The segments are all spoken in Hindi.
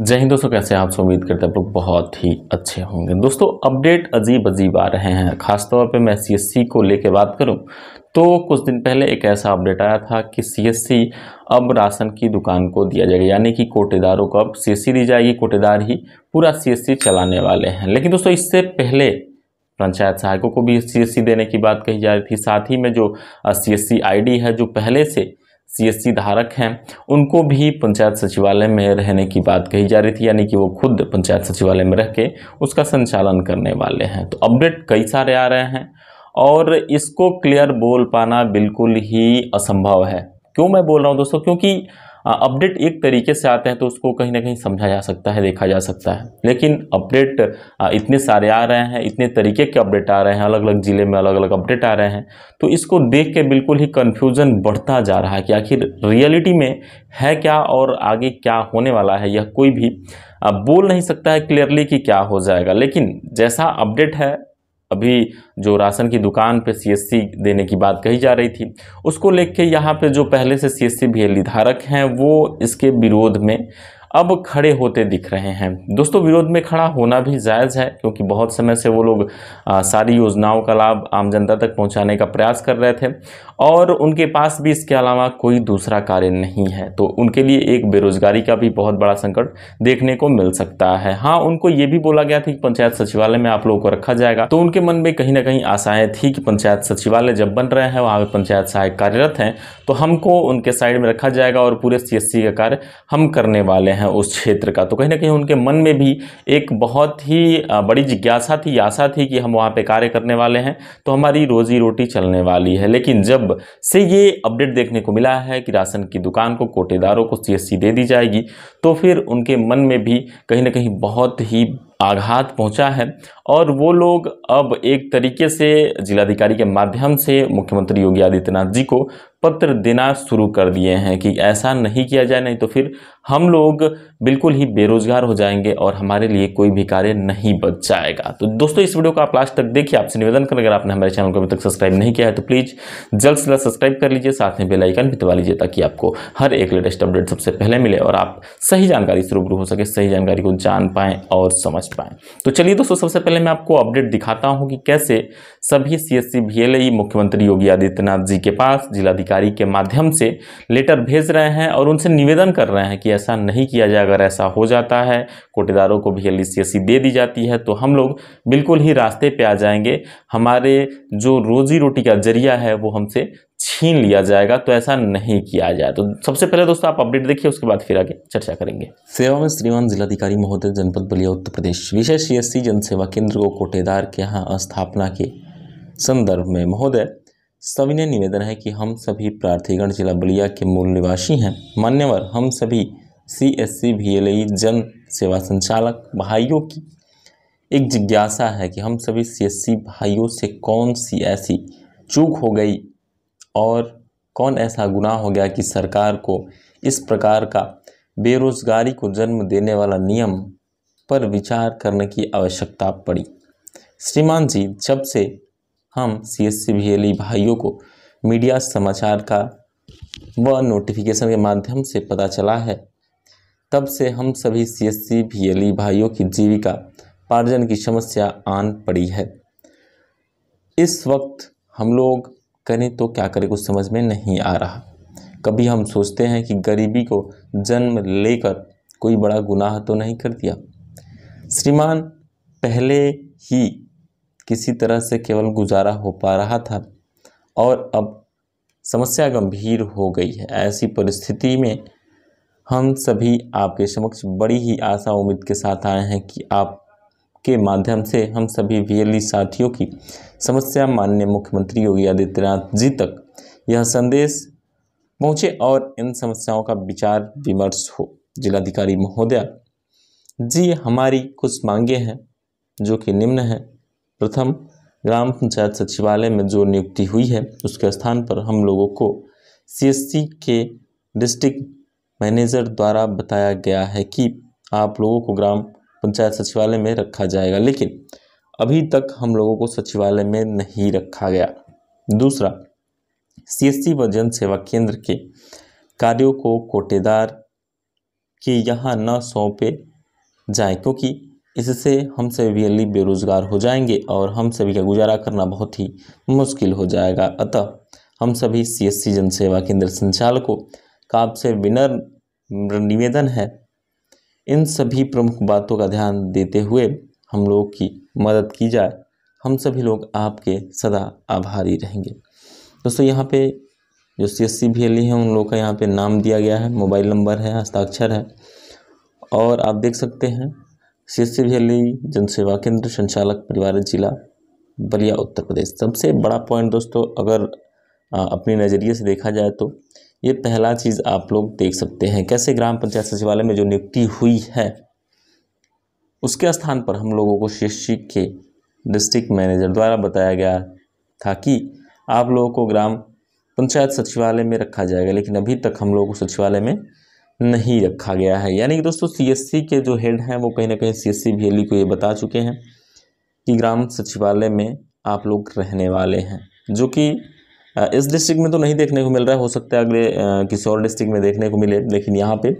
जय हिंद दोस्तों कैसे आप उम्मीद करते हैं आप लोग बहुत ही अच्छे होंगे दोस्तों अपडेट अजीब अजीब आ रहे हैं खासतौर पे मैं सीएससी को लेके बात करूं तो कुछ दिन पहले एक ऐसा अपडेट आया था कि सीएससी अब राशन की दुकान को दिया जाएगा यानी कि कोटेदारों को अब सीएससी दी जाएगी कोटेदार ही पूरा सीएससी चलाने वाले हैं लेकिन दोस्तों इससे पहले पंचायत सहायकों को भी सीएससी देने की बात कही जा रही थी साथ ही में जो सीएससी आईडी है जो पहले से सीएससी धारक हैं उनको भी पंचायत सचिवालय में रहने की बात कही जा रही थी यानी कि वो खुद पंचायत सचिवालय में रह के उसका संचालन करने वाले हैं तो अपडेट कई सारे आ रहे हैं और इसको क्लियर बोल पाना बिल्कुल ही असंभव है क्यों मैं बोल रहा हूँ दोस्तों क्योंकि अपडेट एक तरीके से आते हैं तो उसको कहीं ना कहीं समझा जा सकता है देखा जा सकता है लेकिन अपडेट इतने सारे आ रहे हैं इतने तरीके के अपडेट आ रहे हैं अलग अलग ज़िले में अलग अलग अपडेट आ रहे हैं तो इसको देख के बिल्कुल ही कन्फ्यूज़न बढ़ता जा रहा है कि आखिर रियलिटी में है क्या और आगे क्या होने वाला है यह कोई भी बोल नहीं सकता है क्लियरली कि क्या हो जाएगा लेकिन जैसा अपडेट है अभी जो राशन की दुकान पे सीएससी देने की बात कही जा रही थी उसको लेके यहाँ पे जो पहले से सीएससी एस धारक हैं वो इसके विरोध में अब खड़े होते दिख रहे हैं दोस्तों विरोध में खड़ा होना भी जायज़ है क्योंकि बहुत समय से वो लोग आ, सारी योजनाओं का लाभ आम जनता तक पहुंचाने का प्रयास कर रहे थे और उनके पास भी इसके अलावा कोई दूसरा कार्य नहीं है तो उनके लिए एक बेरोजगारी का भी बहुत बड़ा संकट देखने को मिल सकता है हाँ उनको ये भी बोला गया था कि पंचायत सचिवालय में आप लोगों को रखा जाएगा तो उनके मन में कहीं ना कहीं आशाएं थी कि पंचायत सचिवालय जब बन रहे हैं वहाँ पर पंचायत सहायक कार्यरत हैं तो हमको उनके साइड में रखा जाएगा और पूरे सी का कार्य हम करने वाले हैं हैं उस क्षेत्र का तो कहीं ना कहीं उनके मन में भी एक बहुत ही बड़ी जिज्ञासा थी आशा थी कि हम वहाँ पे कार्य करने वाले हैं तो हमारी रोज़ी रोटी चलने वाली है लेकिन जब से ये अपडेट देखने को मिला है कि राशन की दुकान को कोटेदारों को सी दे दी जाएगी तो फिर उनके मन में भी कहीं ना कहीं बहुत ही आघात पहुंचा है और वो लोग अब एक तरीके से जिलाधिकारी के माध्यम से मुख्यमंत्री योगी आदित्यनाथ जी को पत्र देना शुरू कर दिए हैं कि ऐसा नहीं किया जाए नहीं तो फिर हम लोग बिल्कुल ही बेरोजगार हो जाएंगे और हमारे लिए कोई भी कार्य नहीं बच जाएगा तो दोस्तों इस वीडियो को आप लास्ट तक देखिए आपसे निवेदन करें अगर आपने हमारे चैनल को अभी तक सब्सक्राइब नहीं किया है तो प्लीज़ जल्द से जल्द सब्सक्राइब कर लीजिए साथ में बेलाइकन भी दबा लीजिए ताकि आपको हर एक लेटेस्ट अपडेट सबसे पहले मिले और आप सही जानकारी से रूबरू हो सके सही जानकारी को जान पाएँ और समझ समझ पाएँ तो चलिए दोस्तों सबसे पहले मैं आपको अपडेट दिखाता हूँ कि कैसे सभी सी एस e, मुख्यमंत्री योगी आदित्यनाथ जी के पास जिलाधिकारी के माध्यम से लेटर भेज रहे हैं और उनसे निवेदन कर रहे हैं कि ऐसा नहीं किया जाए अगर ऐसा हो जाता है कोटेदारों को भी एल दे दी जाती है तो हम लोग बिल्कुल ही रास्ते पर आ जाएंगे हमारे जो रोजी रोटी का जरिया है वो हमसे छीन लिया जाएगा तो ऐसा नहीं किया जाए तो सबसे पहले दोस्तों आप अपडेट देखिए उसके बाद फिर आगे चर्चा करेंगे सेवा में श्रीमान जिलाधिकारी महोदय जनपद बलिया उत्तर प्रदेश विशेष सी जनसेवा केंद्र को कोटेदार के यहाँ स्थापना के संदर्भ में महोदय सभी ने निवेदन है कि हम सभी प्रार्थीगण जिला बलिया के मूल निवासी हैं मान्यवर हम सभी सी एस सी भी एल जन सेवा संचालक भाइयों की एक जिज्ञासा है कि हम सभी सी एस सी भाइयों से कौन सी ऐसी चूक हो गई और कौन ऐसा गुनाह हो गया कि सरकार को इस प्रकार का बेरोज़गारी को जन्म देने वाला नियम पर विचार करने की आवश्यकता पड़ी श्रीमान जी जब से हम सी एस भाइयों को मीडिया समाचार का व नोटिफिकेशन के माध्यम से पता चला है तब से हम सभी सी एस भाइयों की जीविका पार्जन की समस्या आन पड़ी है इस वक्त हम लोग करें तो क्या करें कुछ समझ में नहीं आ रहा कभी हम सोचते हैं कि गरीबी को जन्म लेकर कोई बड़ा गुनाह तो नहीं कर दिया श्रीमान पहले ही किसी तरह से केवल गुजारा हो पा रहा था और अब समस्या गंभीर हो गई है ऐसी परिस्थिति में हम सभी आपके समक्ष बड़ी ही आशा उम्मीद के साथ आए हैं कि आप के माध्यम से हम सभी वीएलई साथियों की समस्या माननीय मुख्यमंत्री योगी आदित्यनाथ जी तक यह संदेश पहुँचे और इन समस्याओं का विचार विमर्श हो जिलाधिकारी महोदया जी हमारी कुछ मांगे हैं जो कि निम्न है प्रथम ग्राम पंचायत सचिवालय में जो नियुक्ति हुई है उसके स्थान पर हम लोगों को सीएससी के डिस्ट्रिक्ट मैनेजर द्वारा बताया गया है कि आप लोगों को ग्राम पंचायत सचिवालय में रखा जाएगा लेकिन अभी तक हम लोगों को सचिवालय में नहीं रखा गया दूसरा सीएससी व जन सेवा केंद्र के कार्यों को कोटेदार के यहाँ न सौंपे जाए क्योंकि इससे हम सभी अली बेरोज़गार हो जाएंगे और हम सभी का गुजारा करना बहुत ही मुश्किल हो जाएगा अतः हम सभी सीएससी जन सेवा केंद्र संचालकों का आपसे विनर निवेदन है इन सभी प्रमुख बातों का ध्यान देते हुए हम लोग की मदद की जाए हम सभी लोग आपके सदा आभारी रहेंगे दोस्तों यहाँ पे जो सी एस सी भी एल हैं उन लोगों का यहाँ पे नाम दिया गया है मोबाइल नंबर है हस्ताक्षर है और आप देख सकते हैं सी एस सी भी एल केंद्र संचालक परिवार जिला बलिया उत्तर प्रदेश सबसे बड़ा पॉइंट दोस्तों अगर अपने नज़रिए से देखा जाए तो ये पहला चीज़ आप लोग देख सकते हैं कैसे ग्राम पंचायत सचिवालय में जो नियुक्ति हुई है उसके स्थान पर हम लोगों को शिक्षिक के डिस्ट्रिक्ट मैनेजर द्वारा बताया गया था कि आप लोगों को ग्राम पंचायत सचिवालय में रखा जाएगा लेकिन अभी तक हम लोगों को सचिवालय में नहीं रखा गया है यानी कि दोस्तों सीएससी के जो हेड हैं वो कहीं ना कहीं सीएससी एस को ये बता चुके हैं कि ग्राम सचिवालय में आप लोग रहने वाले हैं जो कि इस डिस्ट्रिक्ट में तो नहीं देखने को मिल रहा है हो सकता है अगले किसी और डिस्ट्रिक्ट में देखने को मिले लेकिन यहाँ पे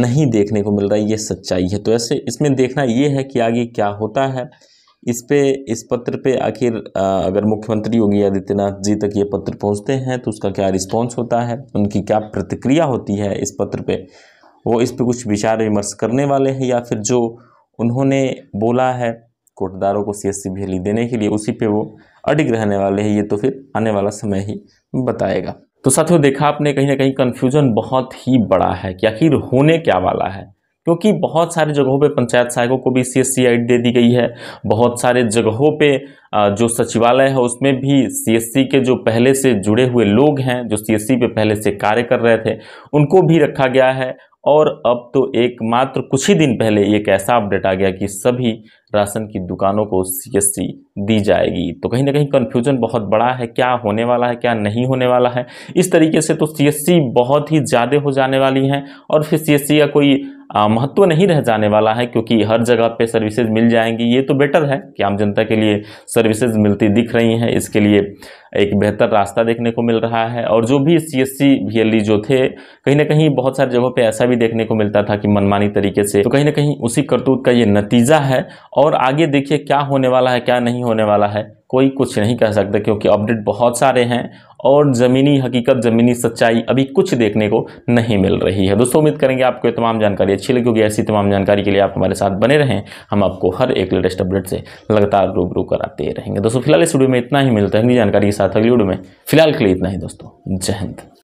नहीं देखने को मिल रहा है ये सच्चाई है तो ऐसे इसमें देखना ये है कि आगे क्या होता है इस पे इस पत्र पे आखिर अगर मुख्यमंत्री योगी आदित्यनाथ जी तक ये पत्र पहुँचते हैं तो उसका क्या रिस्पॉन्स होता है उनकी क्या प्रतिक्रिया होती है इस पत्र पर वो इस पर कुछ विचार विमर्श करने वाले हैं या फिर जो उन्होंने बोला है कोटदारों को सीएससी भेली देने के लिए उसी पे वो अडिग रहने वाले हैं ये तो फिर आने वाला समय ही बताएगा तो साथियों देखा आपने कहीं ना कहीं कन्फ्यूजन बहुत ही बड़ा है कि आखिर होने क्या वाला है क्योंकि बहुत सारे जगहों पे पंचायत सहायकों को भी सी एस दे दी गई है बहुत सारे जगहों पे जो सचिवालय है उसमें भी सी के जो पहले से जुड़े हुए लोग हैं जो सी पे पहले से कार्य कर रहे थे उनको भी रखा गया है और अब तो एकमात्र कुछ ही दिन पहले एक ऐसा अपडेट आ गया कि सभी राशन की दुकानों को सीएससी दी जाएगी तो कहीं ना कहीं कन्फ्यूजन बहुत बड़ा है क्या होने वाला है क्या नहीं होने वाला है इस तरीके से तो सीएससी बहुत ही ज़्यादा हो जाने वाली हैं और फिर सीएससी का कोई महत्व नहीं रह जाने वाला है क्योंकि हर जगह पे सर्विसेज मिल जाएंगी ये तो बेटर है कि आम जनता के लिए सर्विसेज मिलती दिख रही हैं इसके लिए एक बेहतर रास्ता देखने को मिल रहा है और जो भी सी एस सी जो थे कहीं ना कहीं बहुत सारी जगहों पे ऐसा भी देखने को मिलता था कि मनमानी तरीके से तो कहीं ना कहीं उसी करतूत का ये नतीजा है और आगे देखिए क्या होने वाला है क्या नहीं होने वाला है कोई कुछ नहीं कह सकता क्योंकि अपडेट बहुत सारे हैं और ज़मीनी हकीकत ज़मीनी सच्चाई अभी कुछ देखने को नहीं मिल रही है दोस्तों उम्मीद करेंगे आपको ये तमाम जानकारी अच्छी लगी होगी ऐसी तमाम जानकारी के लिए आप हमारे साथ बने रहें हम आपको हर एक लेटेस्ट अपडेट से लगातार रूबरू कराते रहेंगे दोस्तों फिलहाल इस वीडियो में इतना ही मिलता है जानकारी के साथ अगली वीडियो में फिलहाल के लिए इतना ही दोस्तों जय हिंद